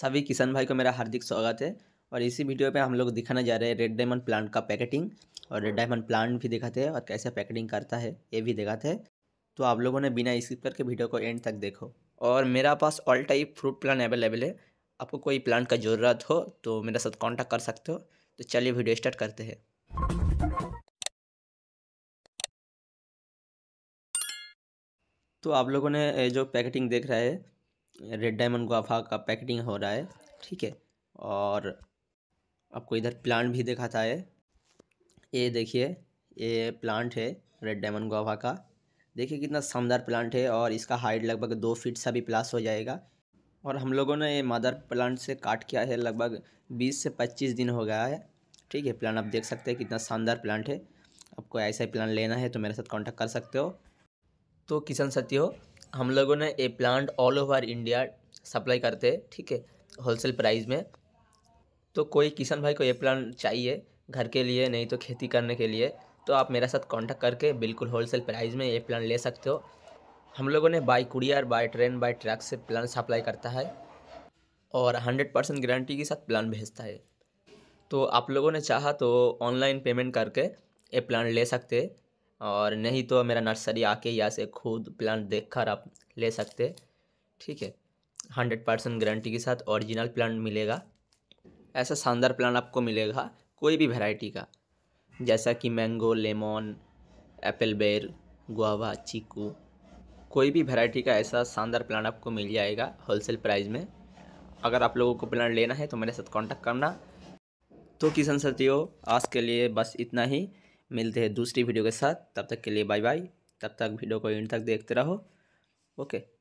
सभी किसान भाई को मेरा हार्दिक स्वागत है और इसी वीडियो पे हम लोग दिखाने जा रहे हैं रेड डायमंड प्लांट का पैकेटिंग और रेड डायमंड प्लांट भी दिखाते हैं और कैसे पैकेटिंग करता है ये भी दिखाते हैं तो आप लोगों ने बिना स्किप करके वीडियो को एंड तक देखो और मेरा पास all type fruit plant available है आपको कोई प्लांट का ज़रूरत हो तो मेरे साथ कॉन्टैक्ट कर सकते हो तो चलिए वीडियो स्टार्ट करते हैं तो आप लोगों ने जो पैकेटिंग देख रहा है रेड डायमंड गुआफा का पैकेटिंग हो रहा है ठीक है और आपको इधर प्लांट भी दिखाता है ये देखिए ये प्लांट है रेड डायमंड गुआफा का देखिए कितना शानदार प्लांट है और इसका हाइट लगभग दो फीट से भी प्लस हो जाएगा और हम लोगों ने ये मादर प्लांट से काट किया है लगभग बीस से पच्चीस दिन हो गया है ठीक है प्लान आप देख सकते हैं कितना शानदार प्लांट है आपको ऐसा ही प्लान लेना है तो मेरे साथ कॉन्टैक्ट कर सकते हो तो किशन सत्य हो हम लोगों ने ये plant all over India supply करते हैं ठीक है होलसेल प्राइस में तो कोई किसान भाई को ये प्लांट चाहिए घर के लिए नहीं तो खेती करने के लिए तो आप मेरे साथ कांटेक्ट करके बिल्कुल होलसेल प्राइस में ये प्लान ले सकते हो हम लोगों ने by courier by train by truck से प्लान सप्लाई करता है और हंड्रेड परसेंट गारंटी के साथ प्लान भेजता है तो आप लोगों ने चाहा तो ऑनलाइन पेमेंट करके ये प्लान ले सकते हैं और नहीं तो मेरा नर्सरी आके यहाँ से खुद प्लांट देख कर आप ले सकते ठीक है हंड्रेड परसेंट गारंटी के साथ ओरिजिनल प्लांट मिलेगा ऐसा शानदार प्लांट आपको मिलेगा कोई भी वैरायटी का जैसा कि मैंगो लेमन एप्पल बेर गुआवा चीकू कोई भी वैरायटी का ऐसा शानदार प्लांट आपको मिल जाएगा होलसेल प्राइस में अगर आप लोगों को प्लान लेना है तो मेरे साथ कॉन्टैक्ट करना तो किसान साथियों आज के लिए बस इतना ही मिलते हैं दूसरी वीडियो के साथ तब तक के लिए बाय बाय तब तक वीडियो को एंड तक देखते रहो ओके